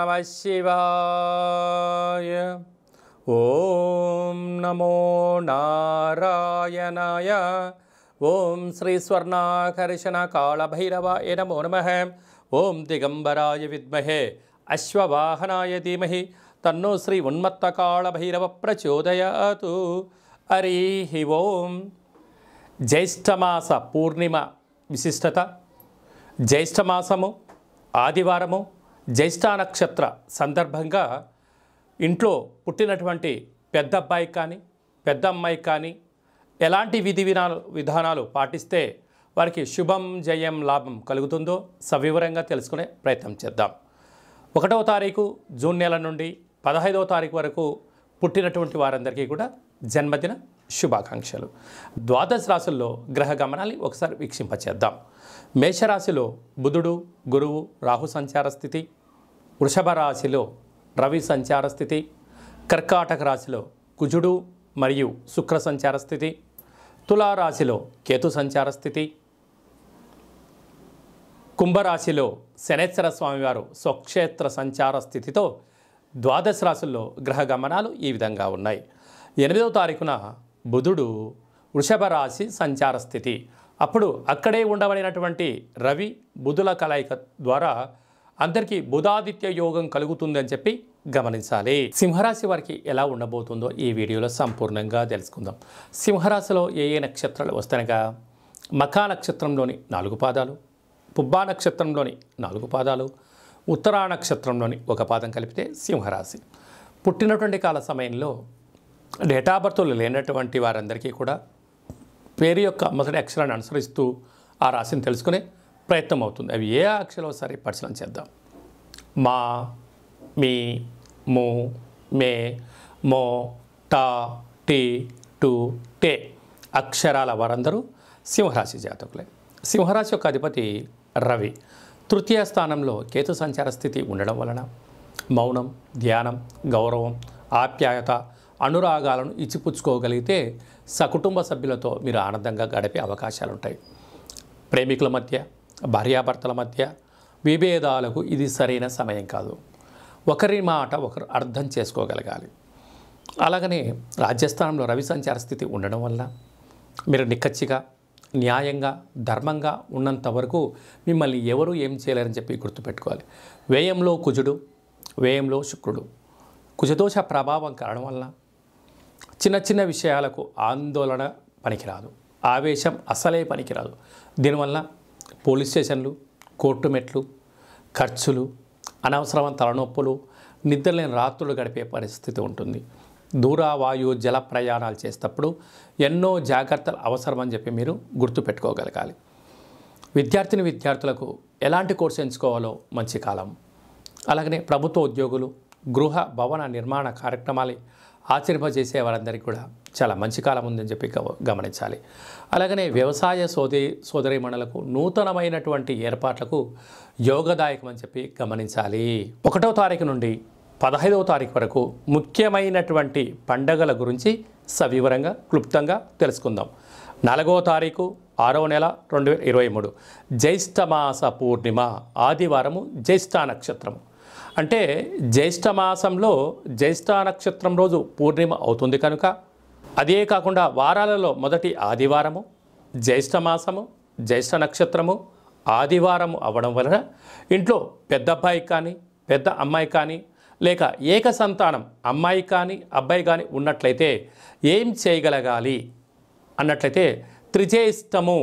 నమ శివాయ ఓం నమో నారాయణాయ ఓం శ్రీ స్వర్ణాకర్షణ కాళభైరవాయ నమో నమ ఓం దిగంబరాయ విద్మహే అశ్వవాహనాయ ధీమహి తన్నో శ్రీ ఉన్మత్త కాళభైరవ ప్రచోదయాతు హరి ఓం జ్యేష్ఠమాస పూర్ణిమ విశిష్టత జ్యేష్ఠమాసము ఆదివారము జ్యేష్ఠా నక్షత్ర సందర్భంగా ఇంట్లో పుట్టినటువంటి పెద్ద అబ్బాయి కానీ పెద్ద అమ్మాయి కానీ ఎలాంటి విధి విధాలు విధానాలు పాటిస్తే వారికి శుభం జయం లాభం కలుగుతుందో సవివరంగా తెలుసుకునే ప్రయత్నం చేద్దాం ఒకటవ తారీఖు జూన్ నెల నుండి పదహైదవ తారీఖు వరకు పుట్టినటువంటి వారందరికీ కూడా జన్మదిన శుభాకాంక్షలు ద్వాదశ రాశుల్లో గ్రహ గమనాన్ని ఒకసారి వీక్షింపచేద్దాం మేషరాశిలో బుధుడు గురువు రాహు సంచార స్థితి వృషభ రాశిలో రవి సంచార స్థితి కర్కాటక రాశిలో కుజుడు మరియు శుక్ర సంచార స్థితి తులారాశిలో కేతు సంచార స్థితి కుంభరాశిలో శనేశ్వర స్వామివారు స్వక్షేత్ర సంచార స్థితితో ద్వాదశ రాశుల్లో గ్రహ గమనాలు ఈ విధంగా ఉన్నాయి ఎనిమిదవ తారీఖున బుధుడు వృషభ రాశి సంచార స్థితి అప్పుడు అక్కడే ఉండబడినటువంటి రవి బుధుల కలయిక ద్వారా అందరికీ బుధాదిత్య యోగం కలుగుతుందని చెప్పి గమనించాలి సింహరాశి వారికి ఎలా ఉండబోతుందో ఈ వీడియోలో సంపూర్ణంగా తెలుసుకుందాం సింహరాశిలో ఏ ఏ నక్షత్రాలు వస్తాయనగా మఖా నక్షత్రంలోని నాలుగు పాదాలు పుబ్బా నక్షత్రంలోని నాలుగు పాదాలు ఉత్తరా నక్షత్రంలోని ఒక పాదం కలిపితే సింహరాశి పుట్టినటువంటి కాల సమయంలో డేటా బర్త్లు లేనటువంటి వారందరికీ కూడా పేరు యొక్క మొదటి అక్షరాన్ని అనుసరిస్తూ ఆ రాశిని తెలుసుకునే ప్రయత్నం అవుతుంది అవి ఏ అక్షరాలు ఒకసారి పరిశీలన చేద్దాం మా మీ మూ మే మో టా టీ టు టే అక్షరాల వారందరూ సింహరాశి జాతకులే సింహరాశి యొక్క అధిపతి రవి తృతీయ స్థానంలో కేతు సంచార స్థితి ఉండడం వలన మౌనం ధ్యానం గౌరవం ఆప్యాయత అనురాగాలను ఇచ్చిపుచ్చుకోగలిగితే సకుటుంబ సభ్యులతో మీరు ఆనందంగా గడిపే అవకాశాలుంటాయి ప్రేమికుల మధ్య భార్యాభర్తల మధ్య విభేదాలకు ఇది సరైన సమయం కాదు ఒకరి మాట ఒకరు అర్థం చేసుకోగలగాలి అలాగనే రాజ్యస్థానంలో రవి సంచార స్థితి ఉండడం వల్ల మీరు నిక్కచ్చిగా న్యాయంగా ధర్మంగా ఉన్నంత వరకు మిమ్మల్ని ఎవరు ఏం చేయలేరని చెప్పి గుర్తుపెట్టుకోవాలి వ్యయంలో కుజుడు వ్యయంలో శుక్రుడు కుజదోష ప్రభావం కారణం వల్ల చిన్న చిన్న విషయాలకు ఆందోళన పనికిరాదు ఆవేశం అసలే పనికిరాదు దీనివల్ల పోలీస్ స్టేషన్లు కోర్టు మెట్లు ఖర్చులు అనవసరమైన తలనొప్పులు నిద్రలేని రాత్రులు గడిపే పరిస్థితి ఉంటుంది దూర వాయు జల ప్రయాణాలు చేసేటప్పుడు ఎన్నో జాగ్రత్తలు అవసరమని చెప్పి మీరు గుర్తుపెట్టుకోగలగాలి విద్యార్థిని విద్యార్థులకు ఎలాంటి కోర్సు ఎంచుకోవాలో మంచి కాలం అలాగనే ప్రభుత్వ ఉద్యోగులు గృహ భవన నిర్మాణ కార్యక్రమాలు ఆశ్చర్యపజేసే వారందరికీ కూడా చాలా మంచి కాలం ఉందని చెప్పి గమనించాలి అలాగనే వ్యవసాయ సోదరి సోదరిమణులకు నూతనమైనటువంటి ఏర్పాట్లకు యోగదాయకం అని చెప్పి గమనించాలి ఒకటో తారీఖు నుండి పదహైదవ తారీఖు వరకు ముఖ్యమైనటువంటి పండగల గురించి సవివరంగా క్లుప్తంగా తెలుసుకుందాం నాలుగవ తారీఖు ఆరవ నెల రెండు వేల ఇరవై మూడు జ్యేష్ఠమాస పూర్ణిమ ఆదివారము జ్యేష్ఠ నక్షత్రము అంటే జ్యేష్ఠ మాసంలో జ్యేష్ఠ నక్షత్రం రోజు పూర్ణిమ అవుతుంది కనుక అదే కాకుండా వారాలలో మొదటి ఆదివారము జ్యేష్ఠ మాసము జ్యేష్ఠ నక్షత్రము ఆదివారము అవ్వడం వలన ఇంట్లో పెద్ద అబ్బాయి కానీ పెద్ద అమ్మాయి కానీ లేక ఏక సంతానం అమ్మాయి కానీ అబ్బాయి కానీ ఉన్నట్లయితే ఏం చేయగలగాలి అన్నట్లయితే త్రిజేష్టము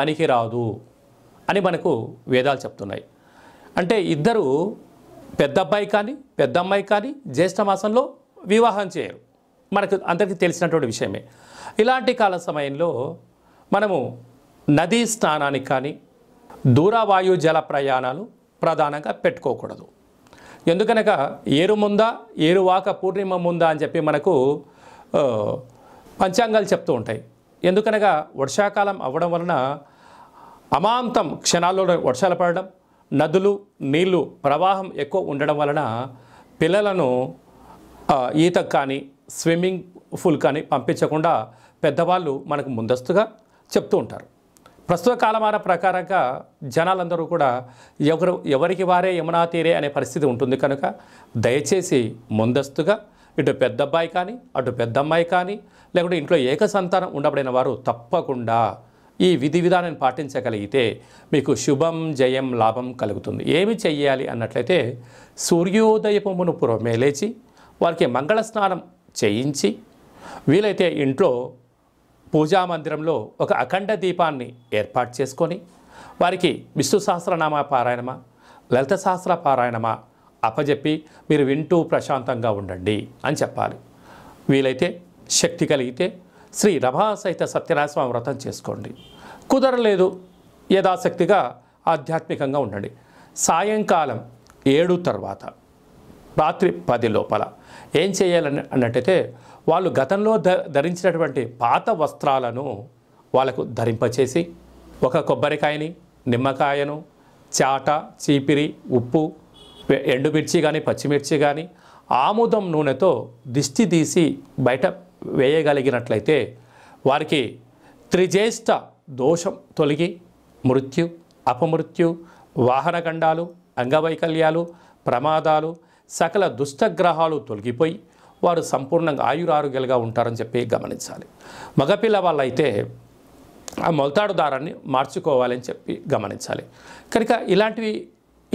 పనికిరాదు అని మనకు వేదాలు చెప్తున్నాయి అంటే ఇద్దరు పెద్ద అబ్బాయి కానీ పెద్ద అమ్మాయి కానీ జ్యేష్ఠ మాసంలో వివాహం చేయరు మనకు అందరికీ తెలిసినటువంటి విషయమే ఇలాంటి కాల సమయంలో మనము నదీ స్నానానికి కానీ దూరవాయు జల ప్రయాణాలు ప్రధానంగా పెట్టుకోకూడదు ఎందుకనగా ఏరు ముందా ఏరువాక పూర్ణిమ ముందా అని చెప్పి మనకు పంచాంగాలు చెప్తూ ఉంటాయి ఎందుకనగా వర్షాకాలం అవ్వడం వలన అమాంతం క్షణాల్లో వర్షాలు పడడం నదులు నీళ్లు ప్రవాహం ఎక్కువ ఉండడం వలన పిల్లలను ఈత కానీ స్విమ్మింగ్ పూల్ కానీ పంపించకుండా పెద్దవాళ్ళు మనకు ముందస్తుగా చెప్తూ ఉంటారు ప్రస్తుత కాలమాన ప్రకారంగా జనాలందరూ కూడా ఎవరు ఎవరికి వారే యమునా తీరే అనే పరిస్థితి ఉంటుంది కనుక దయచేసి ముందస్తుగా ఇటు పెద్దబ్బాయి కానీ అటు పెద్దమ్మాయి కానీ లేకుంటే ఇంట్లో ఏక సంతానం ఉండబడిన వారు తప్పకుండా ఈ విధి విధానాన్ని పాటించగలిగితే మీకు శుభం జయం లాభం కలుగుతుంది ఏమి చెయ్యాలి అన్నట్లయితే సూర్యోదయపమును పురమే లేచి వారికి మంగళ స్నానం చేయించి వీలైతే ఇంట్లో పూజా మందిరంలో ఒక అఖండ దీపాన్ని ఏర్పాటు చేసుకొని వారికి విష్ణు సహస్రనామ పారాయణమా లలిత సహస్ర పారాయణమా అప్పజెప్పి మీరు వింటూ ప్రశాంతంగా ఉండండి అని చెప్పాలి వీలైతే శక్తి కలిగితే శ్రీ రభాసహిత సత్యనారాయణ వ్రతం చేసుకోండి కుదరలేదు యథాశక్తిగా ఆధ్యాత్మికంగా ఉండండి సాయంకాలం ఏడు తర్వాత రాత్రి పది లోపల ఏం చేయాలని అన్నట్టయితే వాళ్ళు గతంలో ధ ధరించినటువంటి పాత వస్త్రాలను వాళ్ళకు ధరింపచేసి ఒక కొబ్బరికాయని నిమ్మకాయను చాట చీపిరి ఉప్పు ఎండుమిర్చి కానీ పచ్చిమిర్చి కానీ ఆముదం నూనెతో దిష్టి తీసి బయట వేయగలిగినట్లయితే వారికి త్రిజేష్ట దోషం తొలగి మృత్యు అపమృత్యు వాహనగండాలు అంగవైకల్యాలు ప్రమాదాలు సకల దుష్టగ్రహాలు తొలగిపోయి వారు సంపూర్ణంగా ఆయురారోగ్యాలుగా ఉంటారని చెప్పి గమనించాలి మగపిల్ల వాళ్ళైతే ఆ మొలతాడు దారాన్ని మార్చుకోవాలని చెప్పి గమనించాలి కనుక ఇలాంటివి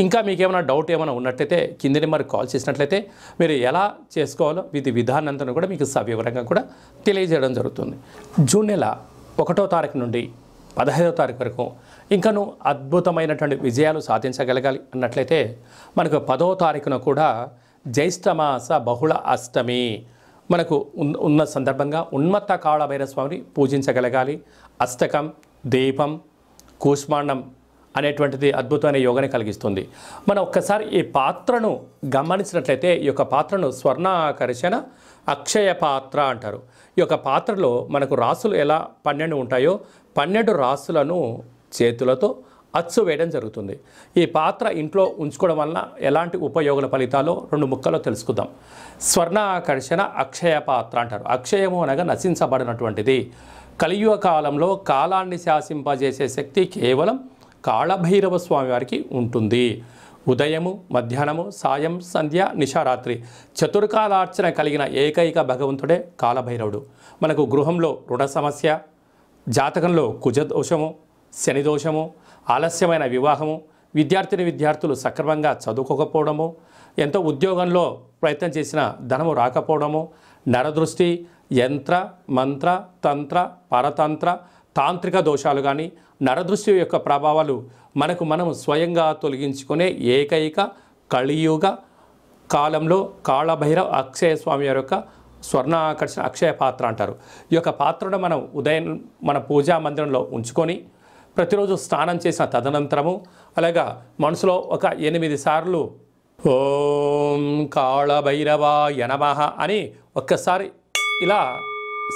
ఇంకా మీకేమైనా డౌట్ ఏమైనా ఉన్నట్లయితే కిందని మరి కాల్ చేసినట్లయితే మీరు ఎలా చేసుకోవాలో విధి విధానంతను కూడా మీకు సవివరంగా కూడా తెలియజేయడం జరుగుతుంది జూన్ నెల ఒకటో తారీఖు నుండి పదహైదో తారీఖు వరకు ఇంకను అద్భుతమైనటువంటి విజయాలు సాధించగలగాలి అన్నట్లయితే మనకు పదో తారీఖున కూడా జైష్ఠమాస బహుళ అష్టమి మనకు ఉన్న సందర్భంగా ఉన్మత్త కాళభైర స్వామిని పూజించగలగాలి అష్టకం దీపం కూష్మాండం అనేటువంటిది అద్భుతమైన యోగాన్ని కలిగిస్తుంది మనం ఒక్కసారి ఈ పాత్రను గమనించినట్లయితే ఈ యొక్క పాత్రను స్వర్ణాకర్షణ అక్షయ పాత్ర అంటారు ఈ యొక్క పాత్రలో మనకు రాసులు ఎలా పన్నెండు ఉంటాయో పన్నెండు రాసులను చేతులతో అచ్చు వేయడం జరుగుతుంది ఈ పాత్ర ఇంట్లో ఉంచుకోవడం వల్ల ఎలాంటి ఉపయోగుల ఫలితాలో రెండు ముక్కలో తెలుసుకుందాం స్వర్ణాకర్షణ అక్షయ పాత్ర అంటారు అక్షయము అనగా నశించబడినటువంటిది కలియుగ కాలంలో కాలాన్ని శాసింపజేసే శక్తి కేవలం కాళభైరవ స్వామివారికి ఉంటుంది ఉదయము మధ్యాహ్నము సాయం సంధ్య నిషారాత్రి చతుర్కాలార్చన కలిగిన ఏకైక భగవంతుడే కాలభైరవుడు మనకు గృహంలో రుణ సమస్య జాతకంలో కుజదోషము శనిదోషము ఆలస్యమైన వివాహము విద్యార్థిని విద్యార్థులు సక్రమంగా చదువుకోకపోవడము ఎంతో ఉద్యోగంలో ప్రయత్నం చేసిన ధనము రాకపోవడము నరదృష్టి యంత్ర మంత్ర తంత్ర పరతంత్ర తాంత్రిక దోషాలు కానీ నరదృశ్యం యొక్క ప్రభావాలు మనకు మనం స్వయంగా తొలగించుకునే ఏకైక కళియుగ కాలంలో కాళభైరవ్ అక్షయ స్వామి యొక్క స్వర్ణ ఆకర్షణ అక్షయ పాత్ర అంటారు ఈ యొక్క పాత్రను మనం ఉదయం మన పూజా మందిరంలో ఉంచుకొని ప్రతిరోజు స్నానం చేసిన తదనంతరము అలాగా మనసులో ఒక ఎనిమిది సార్లు ఓం కాళభైరవ యనమహ అని ఒక్కసారి ఇలా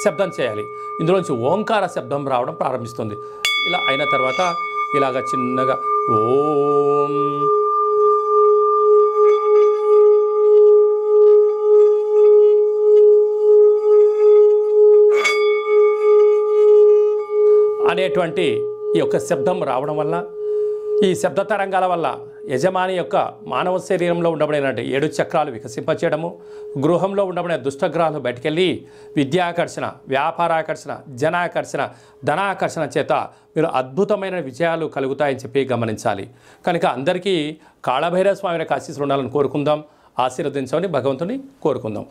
శబ్దం చేయాలి ఇందులోంచి ఓంకార శబ్దం రావడం ప్రారంభిస్తుంది ఇలా అయిన తర్వాత ఇలాగ చిన్నగా ఓం అనేటువంటి ఈ యొక్క శబ్దం రావడం వల్ల ఈ శబ్ద తరంగాల వల్ల యజమాని యొక్క మానవ శరీరంలో ఉండబడిన ఏడు చక్రాలు వికసింపచేయడము గృహంలో ఉండబడిన దుష్టగ్రహాలు బయటకెళ్ళి విద్యాకర్షణ వ్యాపారాకర్షణ జనాకర్షణ ధనాకర్షణ చేత మీరు అద్భుతమైన విజయాలు కలుగుతాయని చెప్పి గమనించాలి కనుక అందరికీ కాళభైరవ స్వామి యొక్క ఆశీస్సులు ఉండాలని కోరుకుందాం ఆశీర్వదించమని భగవంతుని కోరుకుందాం